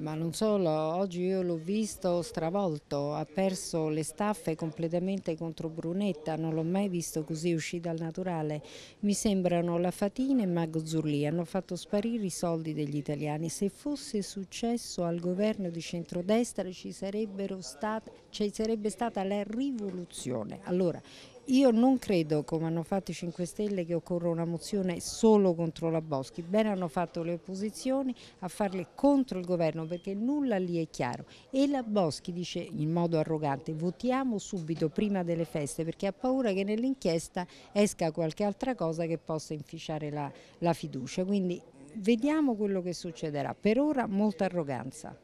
ma non solo, oggi io l'ho visto stravolto, ha perso le staffe completamente contro Brunetta, non l'ho mai visto così uscita al naturale. Mi sembrano la Fatina e Mago Zurli, hanno fatto sparire i soldi degli italiani. Se fosse successo al governo di centrodestra ci, ci sarebbe stata la rivoluzione. Allora, io non credo, come hanno fatto i 5 Stelle, che occorra una mozione solo contro la Boschi. Bene hanno fatto le opposizioni a farle contro il governo perché nulla lì è chiaro. E la Boschi dice in modo arrogante votiamo subito prima delle feste perché ha paura che nell'inchiesta esca qualche altra cosa che possa inficiare la, la fiducia. Quindi vediamo quello che succederà. Per ora molta arroganza.